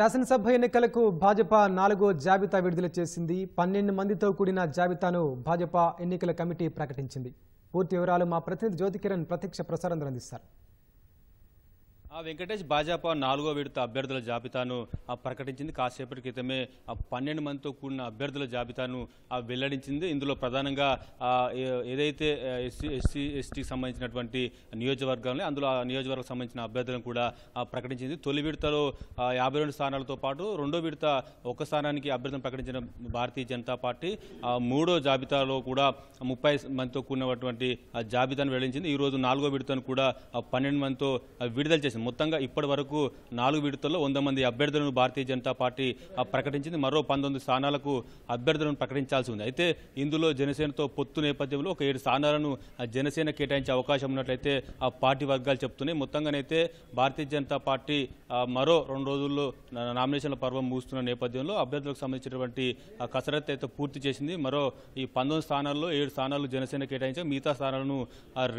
శాసనసభ ఎన్నికలకు భాజపా నాలుగో జాబితా విడుదల చేసింది పన్నెండు మందితో కూడిన జాబితాను భాజపా ఎన్నికల కమిటీ ప్రకటించింది పూర్తి వివరాలు మా ప్రతినిధి జ్యోతికిరణ్ ప్రత్యక్ష ప్రసారం అందిస్తారు ఆ వెంకటేష్ భాజపా నాలుగో విడత అభ్యర్థుల జాబితాను ప్రకటించింది కాసేపటి క్రితమే పన్నెండు మందితో కూడిన అభ్యర్థుల జాబితాను వెల్లడించింది ఇందులో ప్రధానంగా ఏదైతే ఎస్సీ ఎస్సీ ఎస్టీకి సంబంధించినటువంటి నియోజకవర్గాలని అందులో ఆ నియోజకవర్గం సంబంధించిన అభ్యర్థులను కూడా ప్రకటించింది తొలి విడతలో యాభై రెండు స్థానాలతో పాటు రెండో విడత ఒక స్థానానికి అభ్యర్థులను ప్రకటించిన భారతీయ జనతా పార్టీ మూడో జాబితాలో కూడా ముప్పై మందితో కూడినటువంటి జాబితాను వెల్లడించింది ఈరోజు నాలుగో విడతను కూడా పన్నెండు మందితో విడుదల చేసింది మొత్తంగా ఇప్పటి వరకు నాలుగు విడతల్లో వంద మంది అభ్యర్థులను భారతీయ జనతా పార్టీ ప్రకటించింది మరో పంతొమ్మిది స్థానాలకు అభ్యర్థులను ప్రకటించాల్సి ఉంది అయితే ఇందులో జనసేనతో పొత్తు నేపథ్యంలో ఒక ఏడు స్థానాలను జనసేన కేటాయించే అవకాశం ఉన్నట్లయితే ఆ పార్టీ వర్గాలు చెప్తున్నాయి మొత్తంగానైతే భారతీయ జనతా పార్టీ మరో రెండు రోజుల్లో నామినేషన్ల పర్వం ముగుస్తున్న నేపథ్యంలో అభ్యర్థులకు సంబంధించినటువంటి కసరత్తు అయితే పూర్తి చేసింది మరో ఈ పంతొమ్మిది స్థానాల్లో ఏడు స్థానాలు జనసేన కేటాయించగా మిగతా స్థానాలను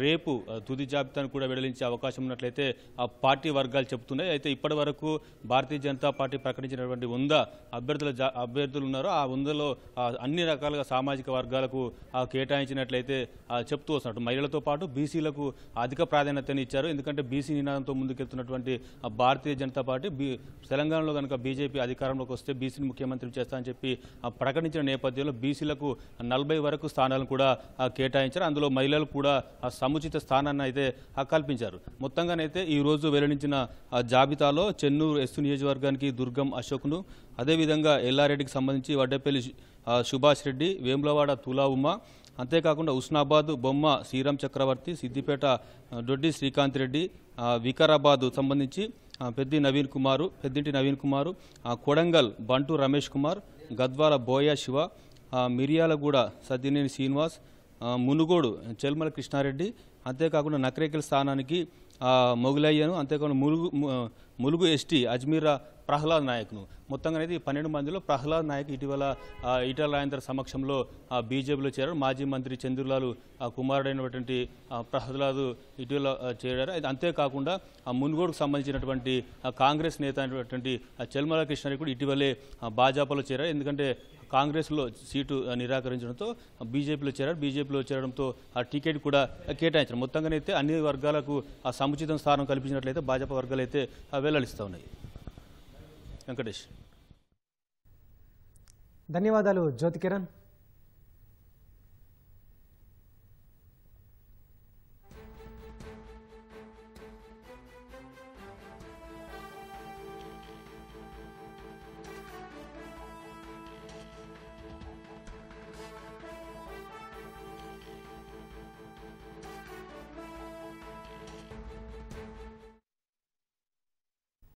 రేపు తుది జాబితాను కూడా వెడలించే అవకాశం ఉన్నట్లయితే ఆ పార్టీ వర్గాలు చెబుతున్నాయి అయితే ఇప్పటి వరకు భారతీయ జనతా పార్టీ ప్రకటించినటువంటి ఉందా అభ్యర్థుల అభ్యర్థులు ఉన్నారో ఆ వందలో అన్ని రకాలుగా సామాజిక వర్గాలకు కేటాయించినట్లయితే చెప్తూ వస్తున్నట్టు మహిళలతో పాటు బీసీలకు అధిక ప్రాధాన్యతని ఇచ్చారు ఎందుకంటే బీసీ నినాదంతో ముందుకెళ్తున్నటువంటి భారతీయ జనతా పార్టీ తెలంగాణలో కనుక బీజేపీ అధికారంలోకి వస్తే బీసీని ముఖ్యమంత్రి చేస్తానని చెప్పి ప్రకటించిన నేపథ్యంలో బీసీలకు నలభై వరకు స్థానాలను కూడా కేటాయించారు అందులో మహిళలు కూడా సముచిత స్థానాన్ని అయితే కల్పించారు మొత్తంగానైతే ఈరోజు వెల్లడించిన జాబితాలో చెన్నూరు ఎస్సు నియోజకవర్గానికి దుర్గం అశోక్ను అదేవిధంగా ఎల్లారెడ్డికి సంబంధించి వడ్డేపల్లి సుభాష్ రెడ్డి వేములవాడ తులా ఉమ్మ అంతేకాకుండా హుస్నాబాద్ బొమ్మ శ్రీరామ్ చక్రవర్తి సిద్దిపేట డొడ్డి శ్రీకాంత్ రెడ్డి వికారాబాద్ సంబంధించి పెద్ది నవీన్ కుమారు పెద్దింటి నవీన్ కుమారు కొడంగల్ బంటు రమేష్ కుమార్ గద్వాల బోయా శివ మిరియాలగూడ సద్దినేని శ్రీనివాస్ మునుగోడు చెల్మల కృష్ణారెడ్డి అంతేకాకుండా నకరేకల్ స్థానానికి మొగులయ్యను అంతేకాకుండా ములుగు ములుగు ఎస్టీ అజ్మీర్ ప్రహ్లాద్ నాయక్ను మొత్తంగా అనేది పన్నెండు మందిలో ప్రహ్లాద్ నాయక్ ఇటీవల ఈటల రాయంత్ర సమక్షంలో బీజేపీలో చేరారు మాజీ మంత్రి చంద్రులాలు కుమారుడైనటువంటి ప్రహ్లాద్ ఇటీవల చేరారు అంతేకాకుండా మున్గోడుకు సంబంధించినటువంటి కాంగ్రెస్ నేత అయినటువంటి చెల్మల కృష్ణారెడ్డి కూడా ఇటీవలే భాజపాలో చేరారు ఎందుకంటే కాంగ్రెస్లో సీటు నిరాకరించడంతో బీజేపీలో చేరారు బీజేపీలో చేరడంతో ఆ టికెట్ కూడా కేటాయించారు మొత్తంగానైతే అన్ని వర్గాలకు ఆ సముచితం స్థానం కల్పించినట్లయితే భాజపా వర్గాలు అయితే వెల్లడిస్తూ ఉన్నాయి వెంకటేష్ ధన్యవాదాలు జ్యోతి కిరణ్